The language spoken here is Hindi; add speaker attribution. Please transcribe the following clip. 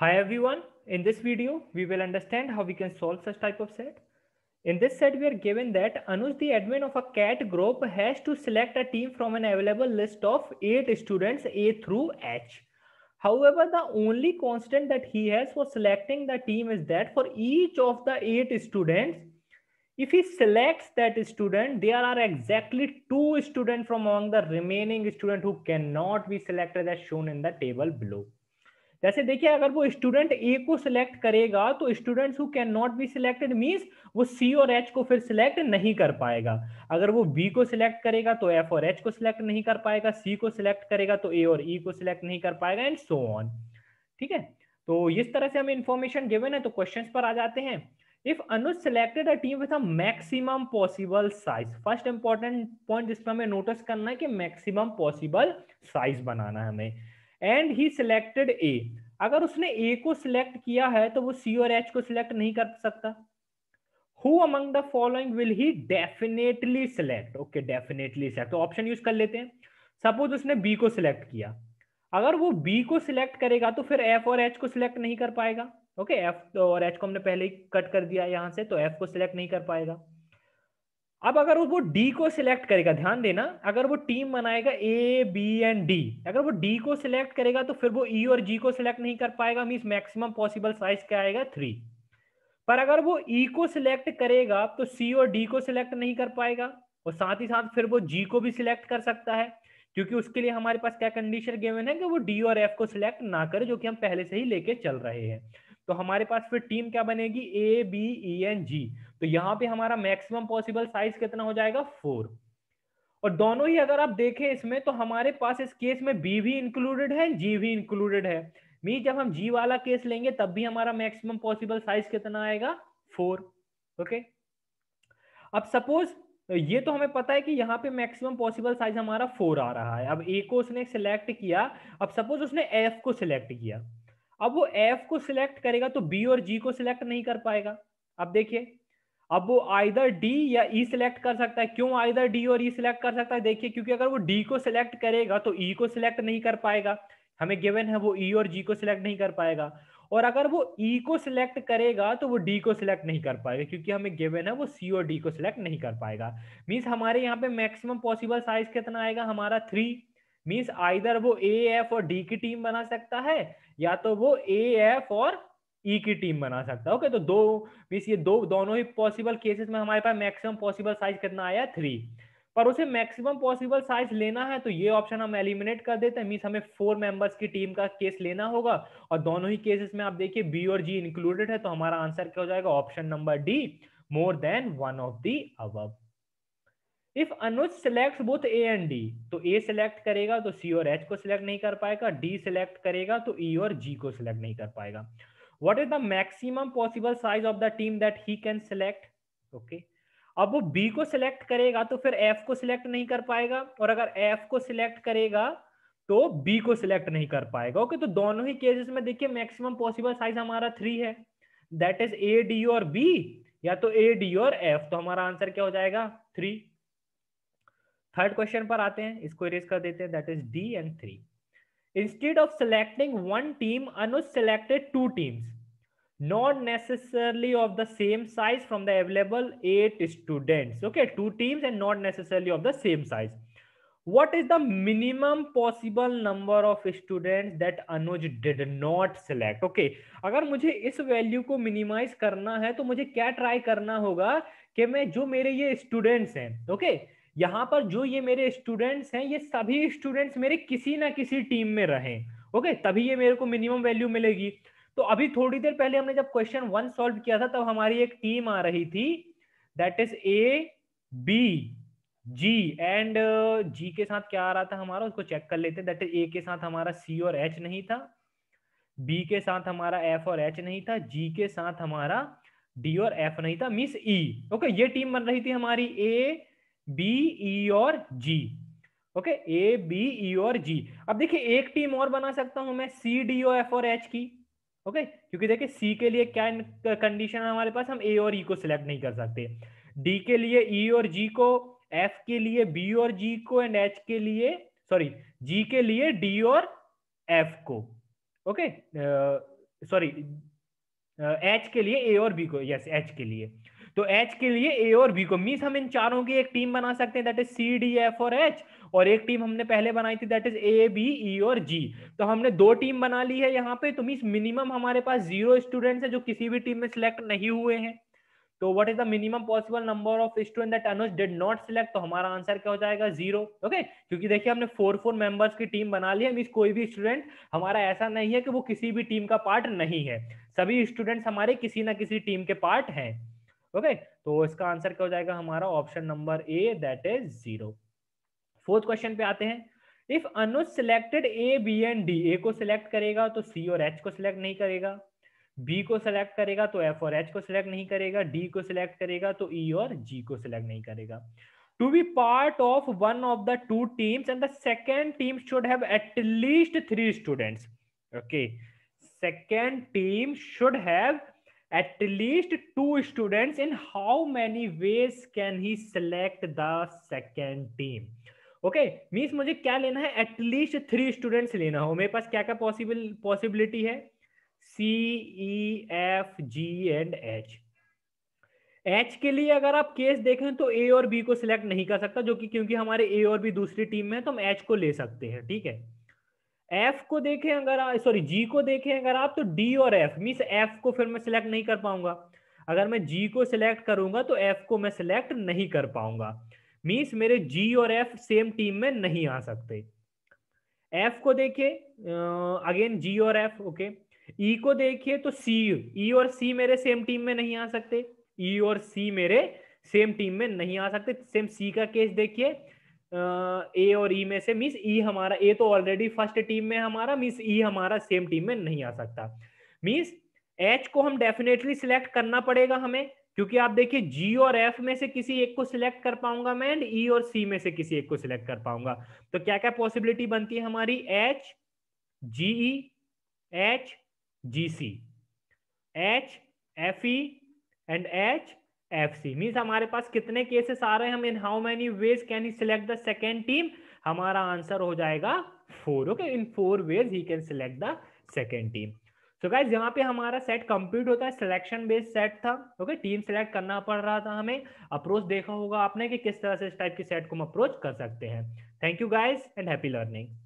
Speaker 1: Hi everyone, in this video, we will understand how we can solve such type of set. In this set, we are given that Anuj, the admin of a CAT group has to select a team from an available list of eight students A through H. However, the only constant that he has for selecting the team is that for each of the eight students, if he selects that student, there are exactly two students from among the remaining student who cannot be selected as shown in the table below. जैसे देखिए अगर वो स्टूडेंट ए को सिलेक्ट करेगा तो students who can not be selected means वो सी और एच को फिर सिलेक्ट नहीं कर पाएगा अगर वो बी को सिलेक्ट करेगा तो एफ और एच को सिलेक्ट नहीं कर पाएगा सी को सिलेक्ट करेगा तो ए और ई e को सिलेक्ट नहीं कर पाएगा एंड सो ऑन ठीक है तो इस तरह से हमें इन्फॉर्मेशन गिवन है तो क्वेश्चन पर आ जाते हैं if Anuj selected a team with a maximum possible size first important point जिसमें हमें नोटिस करना है कि मैक्सिमम पॉसिबल साइज बनाना है हमें एंड ही सिलेक्टेड ए अगर उसने ए को सिलेक्ट किया है तो वो सी और एच को सिलेक्ट नहीं कर सकता who among the following will he definitely select okay definitely select तो ऑप्शन यूज कर लेते हैं सपोज उसने बी को सिलेक्ट किया अगर वो बी को सिलेक्ट करेगा तो फिर एफ और एच को सिलेक्ट नहीं कर पाएगा ओके okay, एफ और एच को हमने पहले ही कट कर दिया यहाँ से तो एफ को सिलेक्ट नहीं कर पाएगा अब अगर वो डी को सिलेक्ट करेगा ध्यान देना अगर वो टीम बनाएगा ए बी एंड डी अगर वो डी को सिलेक्ट करेगा तो फिर वो ई e और जी को सिलेक्ट नहीं कर पाएगा मीन मैक्सिमम पॉसिबल साइज क्या आएगा थ्री पर अगर वो ई e को सिलेक्ट करेगा तो सी और डी को सिलेक्ट नहीं कर पाएगा और साथ ही साथ फिर वो जी को भी सिलेक्ट कर सकता है क्योंकि उसके लिए हमारे पास क्या कंडीशन गेवन है कि वो डी और एफ को सिलेक्ट ना करे जो कि हम पहले से ही लेके चल रहे हैं तो हमारे पास फिर टीम क्या बनेगी ए बी ई एन जी तो यहाँ पे हमारा मैक्सिमम पॉसिबल साइज कितना हो जाएगा फोर और दोनों ही अगर आप देखें इसमें तो हमारे पास इस केस में बी भी इंक्लूडेड है जी भी इंक्लूडेड है मी जब हम जी वाला केस लेंगे तब भी हमारा मैक्सिमम पॉसिबल साइज कितना आएगा फोर ओके अब सपोज ये तो हमें पता है कि यहाँ पे मैक्सिमम पॉसिबल साइज हमारा फोर आ रहा है अब ए को उसने सिलेक्ट किया अब सपोज उसने एफ को सिलेक्ट किया अब वो एफ को सिलेक्ट करेगा तो बी और जी को सिलेक्ट नहीं कर पाएगा अब देखिए अब वो आइदर डी या ई e सिलेक्ट कर सकता है क्यों आइदर डी और ई e सिलेक्ट कर सकता है देखिए क्योंकि अगर वो डी को सिलेक्ट करेगा तो ई e को सिलेक्ट नहीं कर पाएगा हमें गिवन है वो ई e और जी को सिलेक्ट नहीं कर पाएगा और अगर वो ई e को सिलेक्ट करेगा तो वो डी को सिलेक्ट नहीं कर पाएगा क्योंकि हमें गिवन है वो सी और डी को सिलेक्ट नहीं कर पाएगा मीन्स हमारे यहाँ पे मैक्सिमम पॉसिबल साइज कितना आएगा हमारा थ्री मीन्स आइदर वो ए एफ और डी की टीम बना सकता है या तो वो ए एफ और ई e की टीम बना सकता है ओके तो दो मीस ये दो दोनों ही पॉसिबल केसेस में हमारे पास मैक्सिमम पॉसिबल साइज कितना आया थ्री पर उसे मैक्सिमम पॉसिबल साइज लेना है तो ये ऑप्शन हम एलिमिनेट कर देते हैं मीन्स हमें फोर मेंबर्स की टीम का केस लेना होगा और दोनों ही केसेस में आप देखिए बी और जी इंक्लूडेड है तो हमारा आंसर क्या हो जाएगा option number D more than one of the अब if Anuj select both A and D तो ए सिलेक्ट करेगा तो सी और एच को सिलेक्ट नहीं कर पाएगा डी सिलेक्ट करेगा तो ई e और जी को सिलेक्ट नहीं कर पाएगा what is the maximum possible size of the team that he can select okay अब वो बी को सिलेक्ट करेगा तो फिर एफ को सिलेक्ट नहीं कर पाएगा और अगर एफ को सिलेक्ट करेगा तो बी को सिलेक्ट नहीं कर पाएगा ओके okay, तो दोनों ही केसेस में देखिए मैक्सिमम पॉसिबल साइज हमारा थ्री है दैट इज ए डी और बी या तो ए डी और एफ तो हमारा आंसर क्या हो जाएगा थ्री थर्ड क्वेश्चन पर आते हैं इसको इरेज कर देते हैं that is D and three instead of selecting one team Anuj selected two teams not necessarily of the same size from the available eight students okay two teams and not necessarily of the same size what is the minimum possible number of student that Anuj did not select okay अगर मुझे इस वैल्यू को मिनिमाइज करना है तो मुझे क्या ट्राई करना होगा कि मैं जो मेरे ये स्टूडेंट्स हैं ओके okay? यहाँ पर जो ये मेरे स्टूडेंट्स हैं ये सभी स्टूडेंट्स मेरे किसी ना किसी टीम में रहे ओके तभी ये मेरे को मिनिमम वैल्यू मिलेगी तो अभी थोड़ी देर पहले हमने जब क्वेश्चन वन सॉल्व किया था तब हमारी एक टीम आ रही थी that is A B G and G के साथ क्या आ रहा था हमारा उसको चेक कर लेते हैं दैट इज ए के साथ हमारा सी और एच नहीं था बी के साथ हमारा एफ और एच नहीं था जी के साथ हमारा डी और एफ नहीं था मिस ई ओके ये टीम बन रही थी हमारी ए बी ई e और जी ओके ए बी ई और जी अब देखिए एक टीम और बना सकता हूं मैं सी डी ओ एफ और एच की ओके okay? क्योंकि देखिए सी के लिए क्या कंडीशन है हमारे पास हम ए और ई e को सिलेक्ट नहीं कर सकते डी के लिए ई e और जी को एफ के लिए बी और जी को एंड एच के लिए सॉरी जी के लिए डी और एफ को ओके सॉरी एच के लिए ए और बी को यस एच के लिए तो एच के लिए ए और बी को मीन्स हम इन चारों की एक टीम बना सकते हैं that is C D F और एच और एक टीम हमने पहले बनाई थी that is A B E और जी तो हमने दो टीम बना ली है यहाँ पे तो मीन्स मिनिमम हमारे पास जीरो स्टूडेंट्स है जो किसी भी टीम में सिलेक्ट नहीं हुए हैं तो what is the minimum possible number of student that Anuj did not select तो हमारा आंसर क्या हो जाएगा जीरो ओके क्योंकि देखिए हमने फोर फोर मेंबर्स की टीम बना ली है मीन कोई भी स्टूडेंट हमारा ऐसा नहीं है कि वो किसी भी टीम का पार्ट नहीं है सभी स्टूडेंट्स हमारे किसी ना किसी टीम के पार्ट हैं ओके तो इसका आंसर क्या हो जाएगा हमारा option number A that is zero fourth question पे आते हैं if Anuj selected A B and D A को सिलेक्ट करेगा तो सी और एच को सिलेक्ट नहीं करेगा बी को सिलेक्ट करेगा तो एफ और एच को सिलेक्ट नहीं करेगा डी को सिलेक्ट करेगा तो ई e और जी को सिलेक्ट नहीं करेगा to be part of one of the two teams and the second team should have at least three students okay second team should at least two students in how many ways can he select the second team okay okay, means मुझे क्या लेना है एटलीस्ट थ्री स्टूडेंट्स लेना हो मेरे पास क्या क्या पॉसिबल पॉसिबिलिटी है C E F G and H H के लिए अगर आप केस देखें तो ए और बी को सिलेक्ट नहीं कर सकता जो कि क्योंकि हमारे ए और बी दूसरी टीम में है तो हम एच को ले सकते हैं ठीक है एफ को देखें अगर सॉरी जी को देखें अगर आप तो डी और एफ मीन्स एफ को फिर मैं सिलेक्ट नहीं कर पाऊंगा अगर मैं जी को सिलेक्ट करूंगा तो एफ को मैं सिलेक्ट नहीं कर पाऊंगा मीन्स मेरे जी और एफ सेम टीम में नहीं आ सकते एफ को देखिए अगेन जी और एफ ओके ई को देखिए तो सी ई e और सी मेरे सेम टीम में नहीं आ सकते ई e और सी मेरे सेम टीम में नहीं आ सकते सेम सी का केस देखिए ए और ई e में से मिस ई e हमारा ए तो ऑलरेडी फर्स्ट टीम में हमारा मिस ई e हमारा सेम टीम में नहीं आ सकता मिस एच को हम डेफिनेटली सिलेक्ट करना पड़ेगा हमें क्योंकि आप देखिए जी और एफ में से किसी एक को सिलेक्ट कर पाऊंगा मैं एंड ई e और सी में से किसी एक को सिलेक्ट कर पाऊंगा तो क्या क्या पॉसिबिलिटी बनती है हमारी H G E H G C H F E and H F C means हमारे पास कितने केसेस आ रहे हैं हम in how many ways can he select the second team हमारा आंसर हो जाएगा four okay in four ways he can select the second team so guys यहाँ पे हमारा सेट कंप्लीट होता है सिलेक्शन बेस्ड सेट था ओके okay? टीम सेलेक्ट करना पड़ रहा था हमें अप्रोच देखा होगा आपने कि किस तरह से इस टाइप के सेट को हम अप्रोच कर सकते हैं thank you guys and happy learning